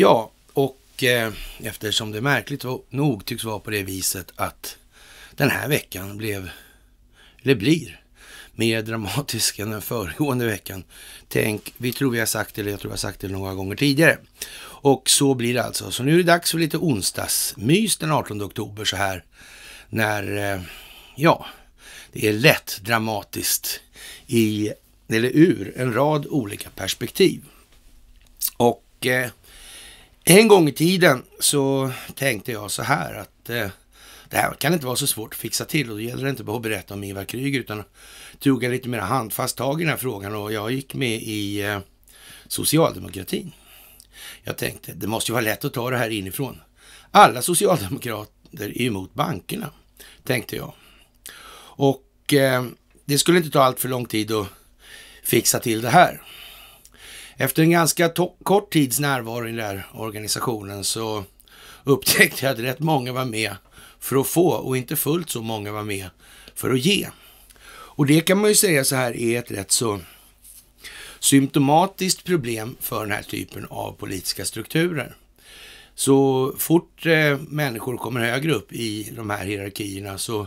Ja, och eh, eftersom det märkligt nog tycks vara på det viset att den här veckan blev, eller blir, mer dramatisk än den föregående veckan. Tänk, vi tror vi har sagt det, eller jag tror jag har sagt det några gånger tidigare. Och så blir det alltså. Så nu är det dags för lite onsdagsmys den 18 oktober så här när, eh, ja, det är lätt dramatiskt i, eller ur en rad olika perspektiv. Och eh, en gång i tiden så tänkte jag så här att eh, det här kan inte vara så svårt att fixa till och då gäller det inte bara att berätta om Ivar Kryger utan tog jag lite mer handfast tag i den här frågan och jag gick med i eh, socialdemokratin. Jag tänkte, det måste ju vara lätt att ta det här inifrån. Alla socialdemokrater är emot bankerna, tänkte jag. Och eh, det skulle inte ta allt för lång tid att fixa till det här. Efter en ganska kort tids närvaro i den här organisationen så upptäckte jag att rätt många var med för att få och inte fullt så många var med för att ge. Och det kan man ju säga så här är ett rätt så symptomatiskt problem för den här typen av politiska strukturer. Så fort eh, människor kommer högre upp i de här hierarkierna så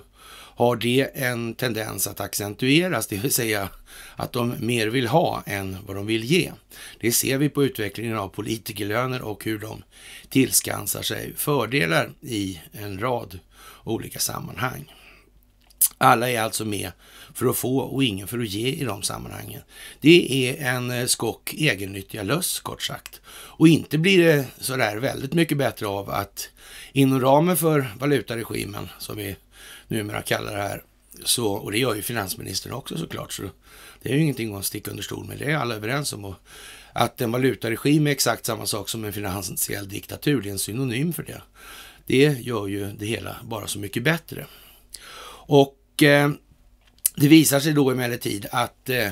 har det en tendens att accentueras, det vill säga att de mer vill ha än vad de vill ge. Det ser vi på utvecklingen av politikerlöner och hur de tillskansar sig fördelar i en rad olika sammanhang. Alla är alltså med för att få och ingen för att ge i de sammanhangen. Det är en eh, skock egennyttiga löss, kort sagt. Och inte blir det sådär väldigt mycket bättre av att inom ramen för valutaregimen, som vi numera kallar det här. Så, och det gör ju finansministern också såklart, så det är ju ingenting att sticka under stol med. Det är alla överens om. Och att en valutaregim är exakt samma sak som en finansiell diktatur, det är en synonym för det. Det gör ju det hela bara så mycket bättre. Och eh, det visar sig då emellertid att eh,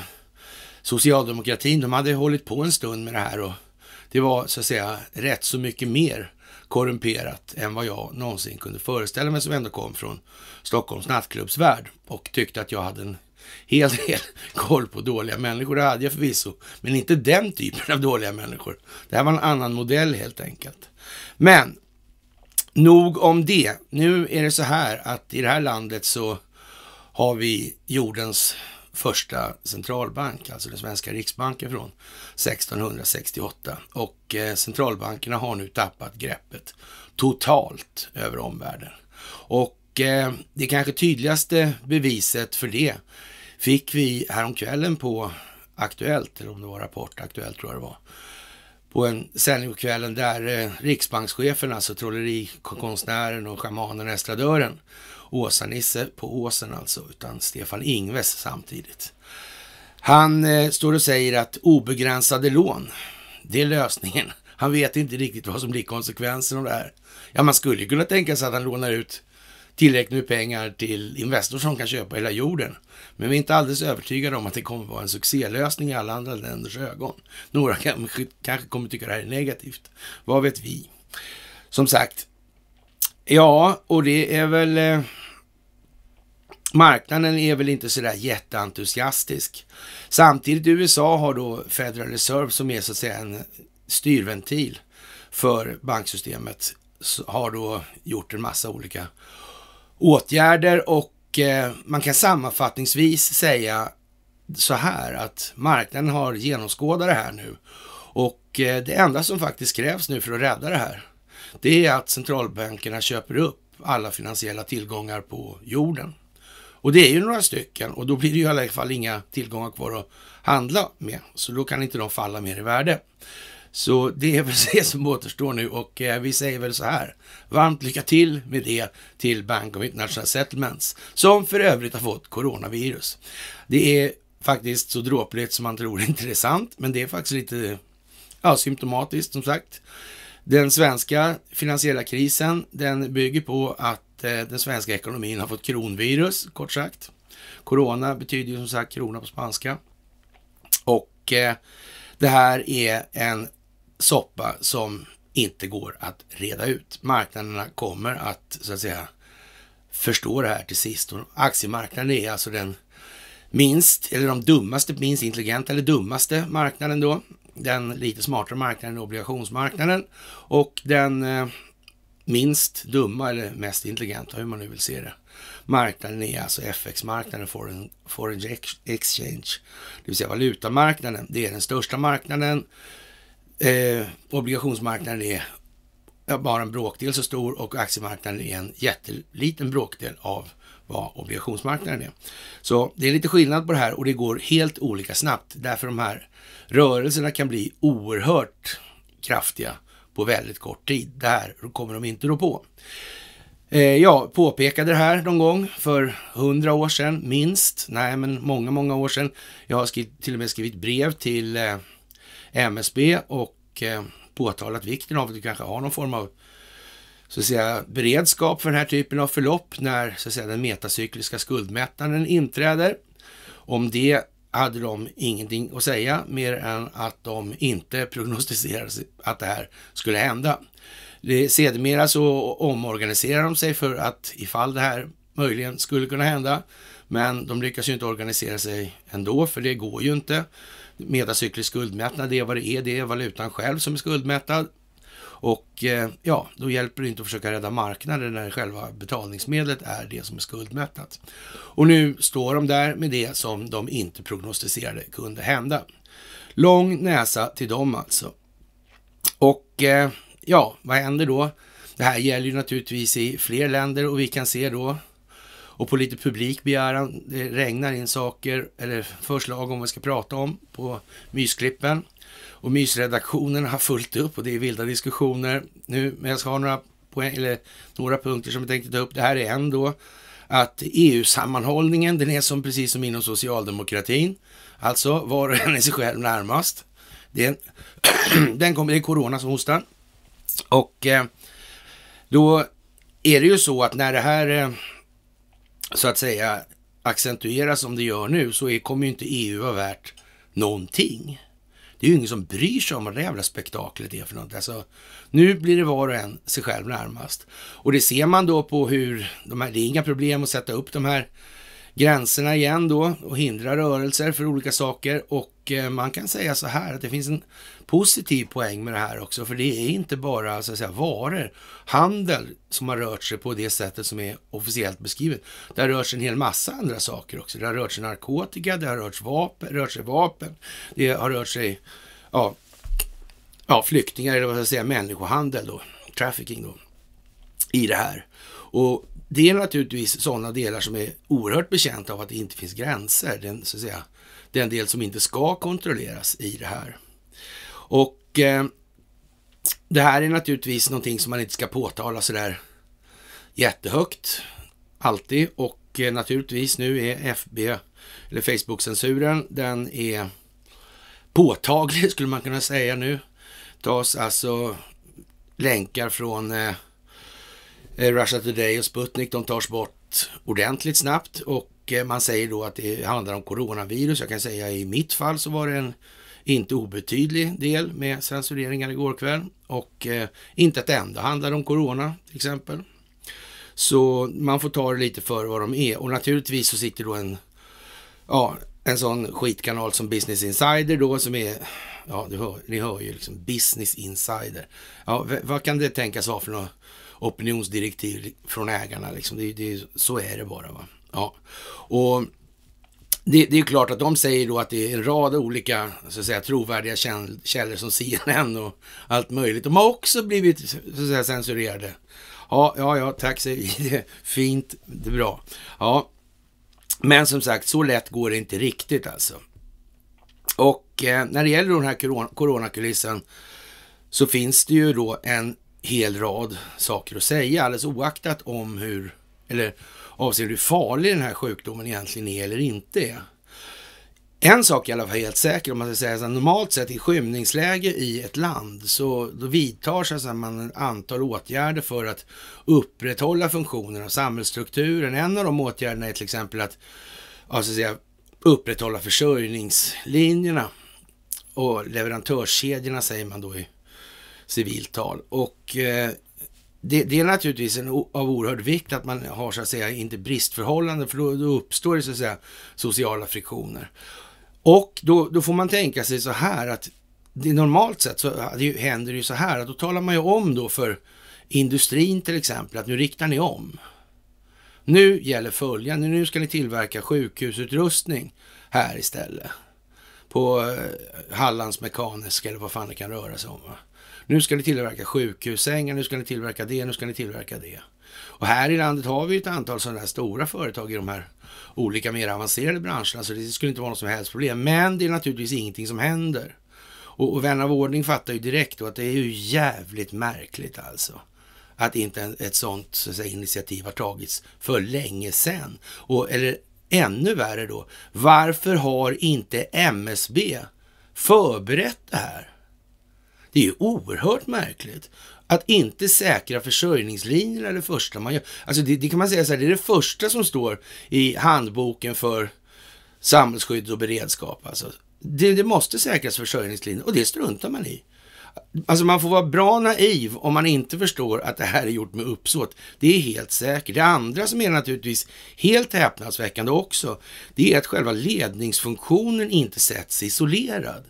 socialdemokratin, de hade hållit på en stund med det här och det var så att säga rätt så mycket mer korrumperat än vad jag någonsin kunde föreställa mig som ändå kom från Stockholms nattklubbsvärld och tyckte att jag hade en hel del koll på dåliga människor. Det hade jag förvisso, men inte den typen av dåliga människor. Det här var en annan modell helt enkelt. Men nog om det. Nu är det så här att i det här landet så har vi jordens första centralbank, alltså den svenska riksbanken från 1668. Och eh, centralbankerna har nu tappat greppet totalt över omvärlden. Och eh, det kanske tydligaste beviset för det fick vi häromkvällen på Aktuellt, eller om det var Rapport Aktuellt tror jag det var, på en sändning på kvällen där eh, riksbankschefen, alltså trollerikonstnären och schamanen estradören Åsa-Nisse på Åsen alltså, utan Stefan Ingves samtidigt. Han eh, står och säger att obegränsade lån, det är lösningen. Han vet inte riktigt vad som blir konsekvensen av det här. Ja, man skulle kunna tänka sig att han lånar ut tillräckligt med pengar till Investor som kan köpa hela jorden. Men vi är inte alldeles övertygade om att det kommer vara en succélösning i alla andra länders ögon. Några kanske, kanske kommer tycka det här är negativt. Vad vet vi? Som sagt, Ja, och det är väl... Eh, marknaden är väl inte sådär jätteentusiastisk. Samtidigt USA har då Federal Reserve som är så att säga en styrventil för banksystemet. Har då gjort en massa olika åtgärder och eh, man kan sammanfattningsvis säga så här att marknaden har genomskådat det här nu. Och eh, det enda som faktiskt krävs nu för att rädda det här det är att centralbankerna köper upp alla finansiella tillgångar på jorden. Och det är ju några stycken och då blir det ju i alla fall inga tillgångar kvar att handla med. Så då kan inte de falla mer i värde. Så det är väl det som återstår nu och eh, vi säger väl så här. Varmt lycka till med det till Bank of International Settlements som för övrigt har fått coronavirus. Det är faktiskt så dråpligt som man tror inte det är sant, men det är faktiskt lite ja, symptomatiskt som sagt. Den svenska finansiella krisen, den bygger på att eh, den svenska ekonomin har fått kronvirus, kort sagt. Corona betyder ju som sagt krona på spanska. Och eh, det här är en soppa som inte går att reda ut. Marknaderna kommer att, så att säga, förstå det här till sist. Och aktiemarknaden är alltså den minst, eller de dummaste, minst intelligenta eller dummaste marknaden då den lite smartare marknaden, obligationsmarknaden och den eh, minst dumma eller mest intelligenta, hur man nu vill se det. Marknaden är alltså FX-marknaden, foreign, foreign exchange, det vill säga valutamarknaden. Det är den största marknaden. Eh, obligationsmarknaden är bara en bråkdel så stor och aktiemarknaden är en jätteliten bråkdel av vad obligationsmarknaden är. Så det är lite skillnad på det här och det går helt olika snabbt. Därför de här rörelserna kan bli oerhört kraftiga på väldigt kort tid. Det här kommer de inte rå på. Eh, Jag påpekade det här någon gång för hundra år sedan, minst. Nej, men många, många år sedan. Jag har skrivit, till och med skrivit brev till eh, MSB och eh, påtalat vikten av att du kanske har någon form av så att säga, beredskap för den här typen av förlopp när så att säga, den metacykliska skuldmättnaden inträder. Om det hade de ingenting att säga mer än att de inte prognostiserade att det här skulle hända. sedermera så omorganiserar de sig för att ifall det här möjligen skulle kunna hända, men de lyckas ju inte organisera sig ändå, för det går ju inte. Metacyklisk skuldmättnad, det är vad det är, det är valutan själv som är skuldmättad. Och eh, ja, då hjälper det inte att försöka rädda marknaden när själva betalningsmedlet är det som är skuldmättat. Och nu står de där med det som de inte prognostiserade kunde hända. Lång näsa till dem alltså. Och eh, ja, vad händer då? Det här gäller ju naturligtvis i fler länder och vi kan se då och på lite publik begäran, det regnar in saker eller förslag om vad vi ska prata om på mysklippen. Och mysredaktionen har fullt upp och det är vilda diskussioner nu. Men jag ska ha några, poäng, eller några punkter som jag tänkte ta upp. Det här är en då. Att EU-sammanhållningen, den är som precis som inom socialdemokratin. Alltså, var och en är sig själv närmast. Det är, den kommer, det är corona som hostar. Och eh, då är det ju så att när det här, eh, så att säga, accentueras som det gör nu, så är, kommer ju inte EU vara värt någonting. Det är ju ingen som bryr sig om vad det jävla spektaklet är för något. Alltså, nu blir det var och en sig själv närmast. Och det ser man då på hur, de här, det är inga problem att sätta upp de här gränserna igen då och hindra rörelser för olika saker och Eh, man kan säga så här att det finns en positiv poäng med det här också, för det är inte bara så att säga, varor, handel som har rört sig på det sättet som är officiellt beskrivet. Det har rört sig en hel massa andra saker också. Det har rört sig narkotika, det har rört sig vapen, rört sig vapen det har rört sig ja, ja, flyktingar eller vad ska jag säga, människohandel då, trafficking då, i det här. Och det är naturligtvis sådana delar som är oerhört bekänt av att det inte finns gränser. Den så att säga, den del som inte ska kontrolleras i det här. Och eh, det här är naturligtvis någonting som man inte ska påtala sådär jättehögt alltid och eh, naturligtvis nu är FB eller Facebook-censuren, den är påtaglig skulle man kunna säga nu. Tas alltså länkar från eh, eh, Russia Today och Sputnik, de tas bort ordentligt snabbt och man säger då att det handlar om coronavirus. Jag kan säga i mitt fall så var det en inte obetydlig del med censureringar igår kväll och eh, inte ett enda handlade om corona till exempel. Så man får ta det lite för vad de är och naturligtvis så sitter då en, ja, en sån skitkanal som Business Insider då som är, ja hör, ni hör ju liksom Business Insider. Ja, vad kan det tänkas vara för något opinionsdirektiv från ägarna liksom? Det, det, så är det bara va. Ja, och det, det, är klart att de säger då att det är en rad olika så att säga, trovärdiga källor som CNN och allt möjligt. De har också blivit så att säga, censurerade. Ja, ja, ja, tack säger Fint, det är bra. Ja, men som sagt, så lätt går det inte riktigt alltså. Och eh, när det gäller den här corona, coronakulissen så finns det ju då en hel rad saker att säga, alldeles oaktat om hur, eller avseende hur farlig den här sjukdomen egentligen är eller inte är. En sak är i alla fall helt säker, om man ska säga så normalt sett i skymningsläge i ett land så då vidtar så här, man ett antal åtgärder för att upprätthålla funktionen av samhällsstrukturen. En av de åtgärderna är till exempel att, att säga, upprätthålla försörjningslinjerna och leverantörskedjorna säger man då i civiltal. Och eh, det, det, är naturligtvis en, av oerhörd vikt att man har så att säga inte bristförhållanden för då, då uppstår det så att säga sociala friktioner. Och då, då får man tänka sig så här att det normalt sett så det händer det ju så här att då talar man ju om då för industrin till exempel att nu riktar ni om. Nu gäller följande, nu ska ni tillverka sjukhusutrustning här istället. På eh, Hallands Mekaniska eller vad fan det kan röra sig om. Va? Nu ska ni tillverka sjukhussängar, nu ska ni tillverka det, nu ska ni tillverka det. Och här i landet har vi ett antal sådana här stora företag i de här olika mer avancerade branscherna, så det skulle inte vara något som helst problem. Men det är naturligtvis ingenting som händer. Och, och vän av ordning fattar ju direkt då att det är ju jävligt märkligt alltså att inte ett sådant så säga, initiativ har tagits för länge sedan. Och, eller ännu värre då, varför har inte MSB förberett det här? Det är ju oerhört märkligt. Att inte säkra försörjningslinjerna är det första man gör. Alltså det, det, kan man säga så här, det är det första som står i handboken för samhällsskydd och beredskap. Alltså, det, det måste säkras försörjningslinjer och det struntar man i. Alltså man får vara bra naiv om man inte förstår att det här är gjort med uppsåt. Det är helt säkert. Det andra som är naturligtvis helt häpnadsväckande också, det är att själva ledningsfunktionen inte sätts isolerad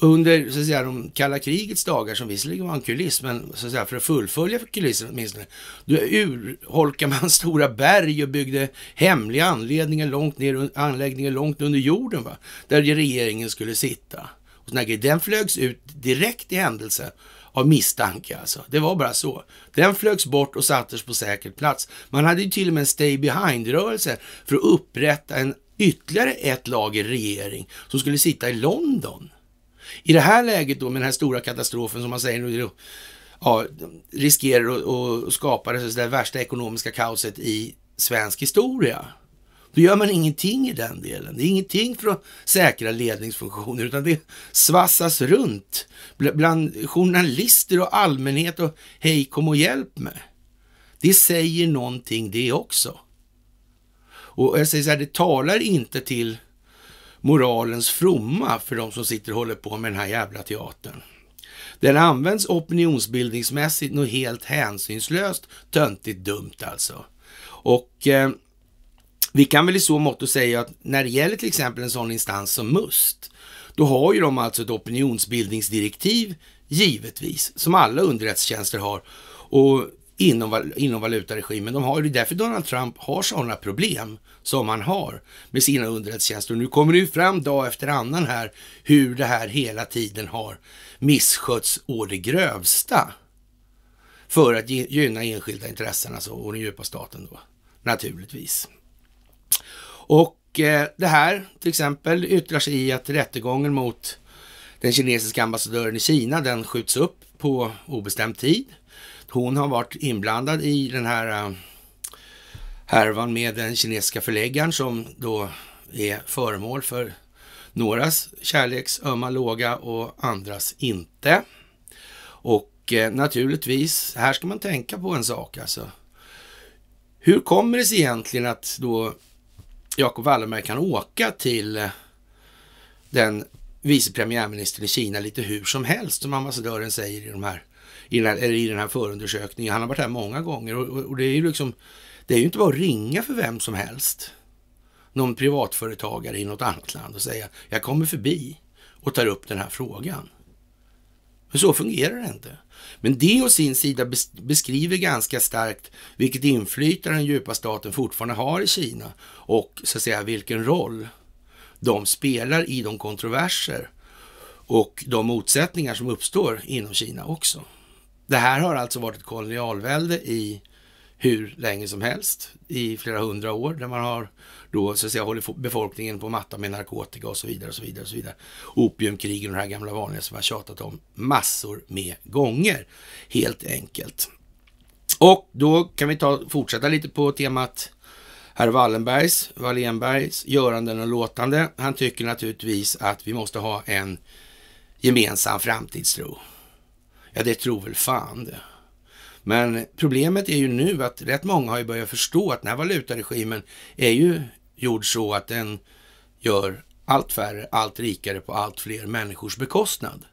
under så att säga, de kalla krigets dagar, som visserligen var en kuliss, men så att säga, för att fullfölja kulissen åtminstone, då urholkade man stora berg och byggde hemliga anläggningar långt ner, anläggningar långt under jorden, va? där regeringen skulle sitta. Och såna Den flögs ut direkt i händelse av misstanke alltså. Det var bara så. Den flögs bort och sattes på säker plats. Man hade ju till och med en stay behind-rörelse för att upprätta en ytterligare ett lager regering som skulle sitta i London. I det här läget då med den här stora katastrofen som man säger nu, ja, riskerar att, skapa det, det värsta ekonomiska kaoset i svensk historia. Då gör man ingenting i den delen. Det är ingenting för att säkra ledningsfunktioner, utan det svassas runt bland journalister och allmänhet och hej kom och hjälp mig. Det säger någonting det också. Och jag säger så här, det talar inte till moralens fromma för de som sitter och håller på med den här jävla teatern. Den används opinionsbildningsmässigt något helt hänsynslöst, töntigt, dumt alltså. Och eh, vi kan väl i så mått att säga att när det gäller till exempel en sån instans som MUST, då har ju de alltså ett opinionsbildningsdirektiv, givetvis, som alla underrättelsetjänster har. Och inom, inom valutaregimen. De har, det är därför Donald Trump har sådana problem som han har med sina underrättelsetjänster. nu kommer det ju fram dag efter annan här hur det här hela tiden har misskötts å det grövsta för att gynna enskilda intressen alltså, och den djupa staten då, naturligtvis. Och eh, det här till exempel yttrar sig i att rättegången mot den kinesiska ambassadören i Kina, den skjuts upp på obestämd tid hon har varit inblandad i den här eh, härvan med den kinesiska förläggaren som då är föremål för någras kärleks ömma låga och andras inte. Och eh, naturligtvis, här ska man tänka på en sak alltså. Hur kommer det sig egentligen att då Jacob Wallenberg kan åka till eh, den vice premiärministern i Kina lite hur som helst, som ambassadören säger i de här i den här, i den här förundersökningen. Han har varit här många gånger och, och det är ju liksom, det är ju inte bara att ringa för vem som helst, någon privatföretagare i något annat land och säga jag kommer förbi och tar upp den här frågan. Men så fungerar det inte. Men det å sin sida beskriver ganska starkt vilket inflytande den djupa staten fortfarande har i Kina och så att säga vilken roll de spelar i de kontroverser och de motsättningar som uppstår inom Kina också. Det här har alltså varit ett kolonialvälde i hur länge som helst, i flera hundra år, där man har då så att säga hållit befolkningen på mattan med narkotika och så vidare. och så vidare och så vidare. Opiumkrigen och det här gamla vanliga som har tjatat om massor med gånger, helt enkelt. Och då kan vi ta, fortsätta lite på temat herr Wallenbergs, Wallenbergs göranden och låtande. Han tycker naturligtvis att vi måste ha en gemensam framtidstro. Ja, det tror väl fan det. Men problemet är ju nu att rätt många har ju börjat förstå att den här valutaregimen är ju gjord så att den gör allt färre, allt rikare på allt fler människors bekostnad.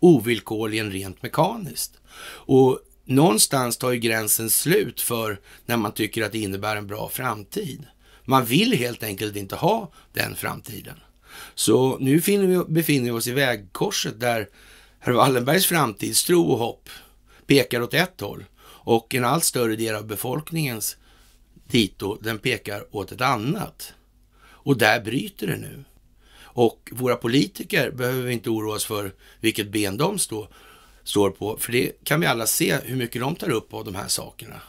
Ovillkorligen rent mekaniskt. Och någonstans tar ju gränsen slut för när man tycker att det innebär en bra framtid. Man vill helt enkelt inte ha den framtiden. Så nu befinner vi oss i vägkorset där Herr Wallenbergs framtidstro och hopp pekar åt ett håll och en allt större del av befolkningens dito, den pekar åt ett annat. Och där bryter det nu. Och våra politiker behöver vi inte oroa oss för vilket ben de står, står på, för det kan vi alla se hur mycket de tar upp av de här sakerna.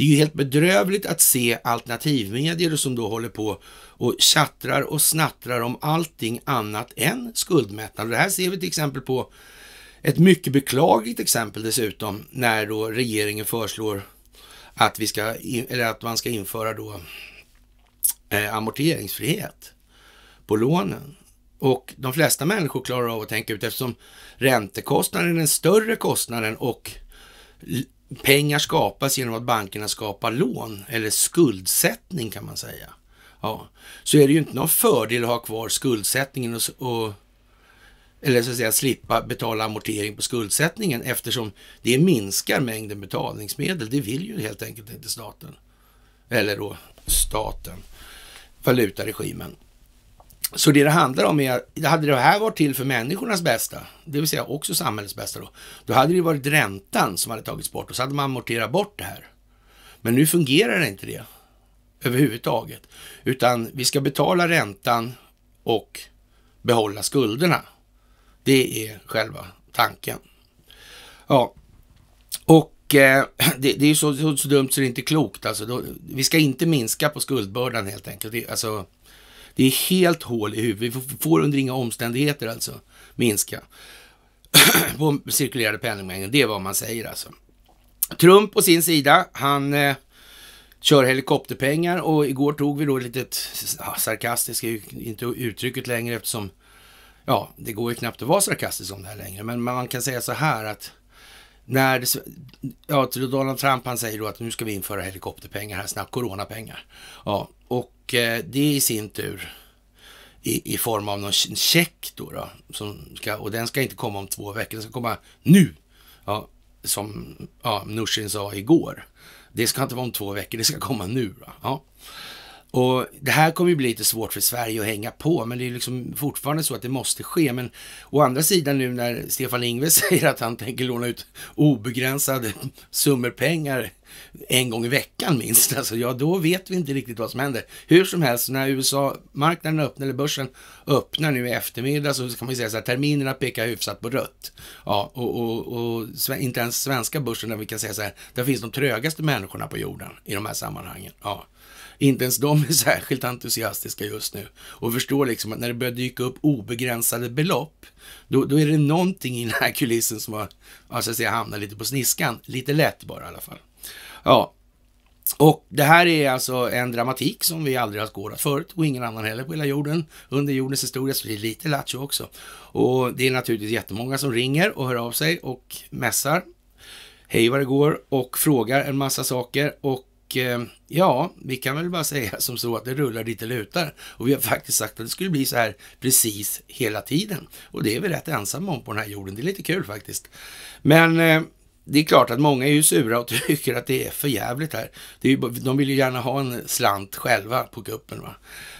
Det är ju helt bedrövligt att se alternativmedier som då håller på och tjattrar och snattrar om allting annat än skuldmättnad. det här ser vi till exempel på ett mycket beklagligt exempel dessutom, när då regeringen föreslår att, vi ska, eller att man ska införa då eh, amorteringsfrihet på lånen. Och de flesta människor klarar av att tänka ut eftersom räntekostnaden är den större kostnaden och pengar skapas genom att bankerna skapar lån eller skuldsättning kan man säga. Ja. Så är det ju inte någon fördel att ha kvar skuldsättningen och, och eller så att säga slippa betala amortering på skuldsättningen eftersom det minskar mängden betalningsmedel. Det vill ju helt enkelt inte staten. Eller då staten, valutaregimen. Så det det handlar om är, hade det här varit till för människornas bästa, det vill säga också samhällets bästa då, då hade det varit räntan som hade tagits bort och så hade man amorterat bort det här. Men nu fungerar det inte det överhuvudtaget, utan vi ska betala räntan och behålla skulderna. Det är själva tanken. Ja, och eh, det, det, är ju så, så, så, dumt så det är inte klokt. Alltså, då, vi ska inte minska på skuldbördan helt enkelt. Det, alltså, det är helt hål i huvudet. Vi får under inga omständigheter alltså minska på cirkulerade penningmängden. Det är vad man säger alltså. Trump på sin sida, han eh, kör helikopterpengar och igår tog vi då ett litet ja, sarkastiskt, inte uttrycket längre eftersom ja, det går ju knappt att vara sarkastisk om det här längre. Men man kan säga så här att när det, ja, Donald Trump han säger då att nu ska vi införa helikopterpengar här snabbt, coronapengar. Ja, och eh, det i sin tur i, i form av någon check då, då som ska, och den ska inte komma om två veckor, den ska komma nu. Ja, som ja, Nushin sa igår. Det ska inte vara om två veckor, det ska komma nu. Då. Ja. Och Det här kommer ju bli lite svårt för Sverige att hänga på, men det är liksom fortfarande så att det måste ske. Men å andra sidan nu när Stefan Ingves säger att han tänker låna ut obegränsade summor pengar en gång i veckan minst, alltså, ja då vet vi inte riktigt vad som händer. Hur som helst, när USA-marknaden öppnar, eller börsen öppnar nu i eftermiddag, så kan man ju säga så här, terminerna pekar hyfsat på rött. Ja, och, och, och inte ens svenska börsen, där vi kan säga så här, där finns de trögaste människorna på jorden i de här sammanhangen. Ja. Inte ens de är särskilt entusiastiska just nu och förstår liksom att när det börjar dyka upp obegränsade belopp, då, då är det någonting i den här kulissen som har, alltså säga, hamnat lite på sniskan. Lite lätt bara i alla fall. Ja, och det här är alltså en dramatik som vi aldrig har skådat förut och ingen annan heller på hela jorden under jordens historia, så det är lite lattjo också. Och det är naturligtvis jättemånga som ringer och hör av sig och mässar. Hej vad det går och frågar en massa saker och Eh, ja, vi kan väl bara säga som så att det rullar lite lutar. Och vi har faktiskt sagt att det skulle bli så här precis hela tiden. Och det är vi rätt ensamma om på den här jorden. Det är lite kul faktiskt. Men eh, det är klart att många är ju sura och tycker att det är för jävligt här. Det är ju, de vill ju gärna ha en slant själva på kuppen. Va?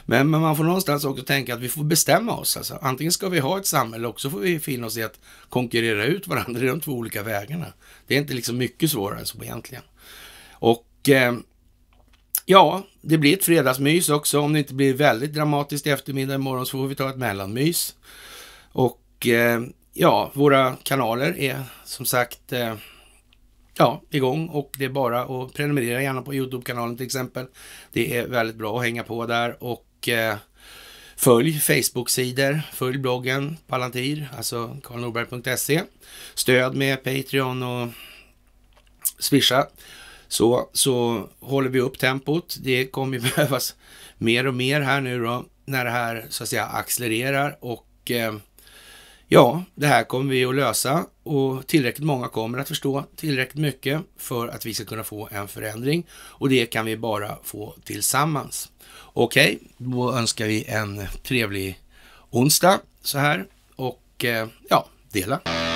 Men, men, man får någonstans också tänka att vi får bestämma oss. Alltså. Antingen ska vi ha ett samhälle och så får vi finna oss i att konkurrera ut varandra i de två olika vägarna. Det är inte liksom mycket svårare än så egentligen. Och eh, ja, det blir ett fredagsmys också. Om det inte blir väldigt dramatiskt i eftermiddag imorgon så får vi ta ett mellanmys. Och eh, ja, våra kanaler är som sagt eh, ja, igång och det är bara att prenumerera gärna på Youtube-kanalen till exempel. Det är väldigt bra att hänga på där och eh, följ Facebook-sidor, följ bloggen Palantir, alltså karlnorberg.se. Stöd med Patreon och Swisha så, så håller vi upp tempot. Det kommer ju behövas mer och mer här nu då när det här så att säga accelererar och eh, ja, det här kommer vi att lösa och tillräckligt många kommer att förstå tillräckligt mycket för att vi ska kunna få en förändring och det kan vi bara få tillsammans. Okej, okay, då önskar vi en trevlig onsdag så här och eh, ja, dela.